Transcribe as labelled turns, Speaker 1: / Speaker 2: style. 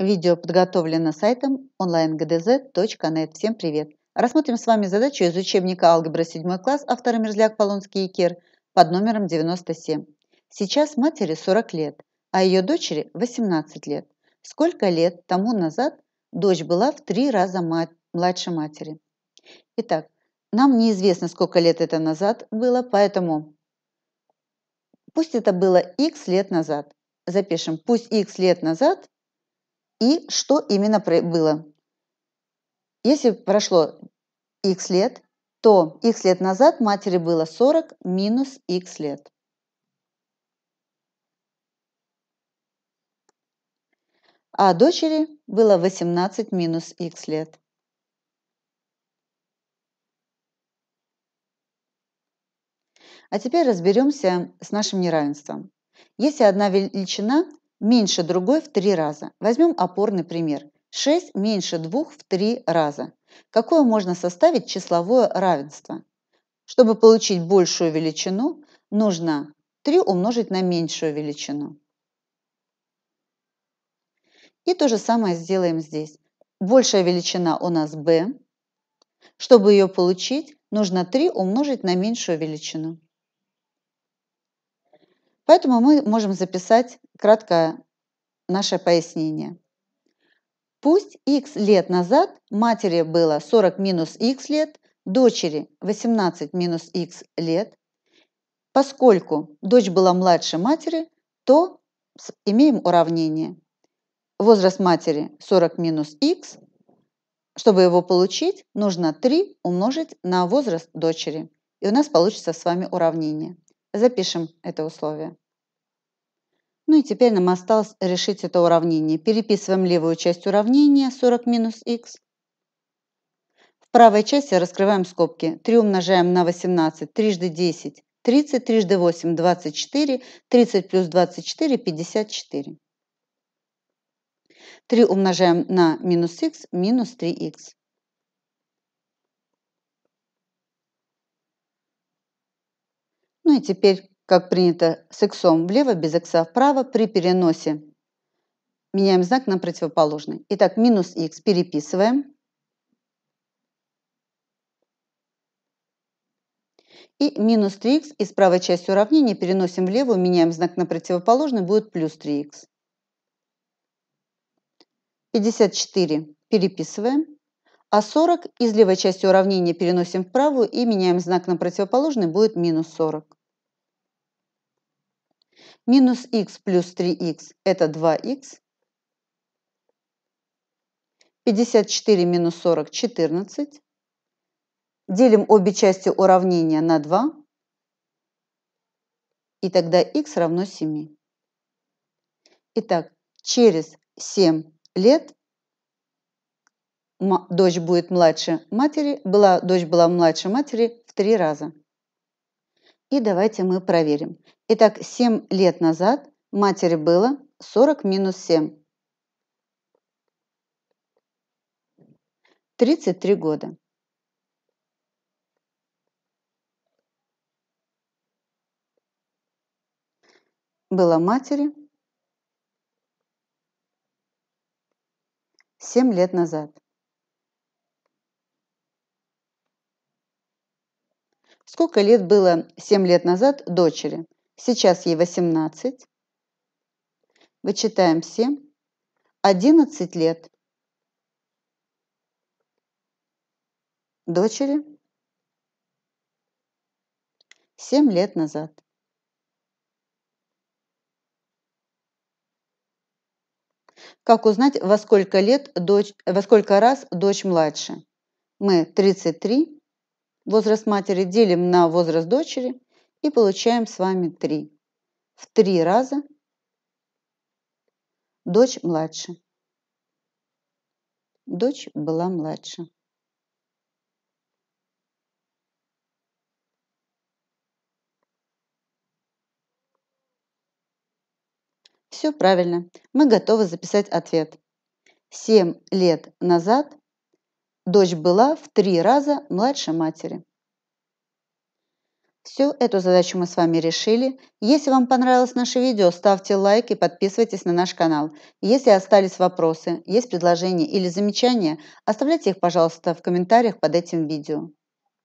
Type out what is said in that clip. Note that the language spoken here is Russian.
Speaker 1: Видео подготовлено сайтом onlinegdz.net. Всем привет! Рассмотрим с вами задачу из учебника алгебра 7 класс автора Мерзляк, Полонский и Кер под номером 97. Сейчас матери 40 лет, а ее дочери 18 лет. Сколько лет тому назад дочь была в три раза мать, младше матери? Итак, нам неизвестно, сколько лет это назад было, поэтому пусть это было x лет назад. Запишем, пусть x лет назад и что именно было. Если прошло x лет, то x лет назад матери было 40 минус x лет. А дочери было 18 минус x лет. А теперь разберемся с нашим неравенством. Если одна величина меньше другой в три раза. Возьмем опорный пример. 6 меньше 2 в 3 раза. Какое можно составить числовое равенство? Чтобы получить большую величину, нужно 3 умножить на меньшую величину. И то же самое сделаем здесь. Большая величина у нас b. Чтобы ее получить, нужно 3 умножить на меньшую величину. Поэтому мы можем записать краткое наше пояснение. Пусть x лет назад матери было 40 минус x лет, дочери 18 минус x лет. Поскольку дочь была младше матери, то имеем уравнение. Возраст матери 40 минус x. Чтобы его получить, нужно 3 умножить на возраст дочери. И у нас получится с вами уравнение. Запишем это условие. Ну и теперь нам осталось решить это уравнение. Переписываем левую часть уравнения 40 минус х. В правой части раскрываем скобки. 3 умножаем на 18, трижды 10, 30, трижды 8, 24, 30 плюс 24, 54. 3 умножаем на минус х, минус 3х. Ну и теперь как принято, с иксом влево, без икса вправо при переносе. Меняем знак на противоположный. Итак, минус х переписываем. И минус 3х из правой части уравнения переносим влево, меняем знак на противоположный, будет плюс 3х. 54 переписываем. А 40 из левой части уравнения переносим в правую и меняем знак на противоположный, будет минус 40. Минус x плюс 3х x это 2х. 54 минус 40 – 14. Делим обе части уравнения на 2. И тогда x равно 7. Итак, через 7 лет дочь будет младше матери, была, дочь была младше матери в три раза. И давайте мы проверим. Итак, 7 лет назад матери было 40 минус 7. 33 года. Было матери 7 лет назад. Сколько лет было 7 лет назад дочери? Сейчас ей 18. Вычитаем 7. 11 лет. Дочери 7 лет назад. Как узнать, во сколько лет дочь, во сколько раз дочь младше? Мы 33, Возраст матери делим на возраст дочери и получаем с вами 3. В 3 раза дочь младше. Дочь была младше. Все правильно. Мы готовы записать ответ. 7 лет назад Дочь была в три раза младше матери. Все, эту задачу мы с вами решили. Если вам понравилось наше видео, ставьте лайк и подписывайтесь на наш канал. Если остались вопросы, есть предложения или замечания, оставляйте их, пожалуйста, в комментариях под этим видео.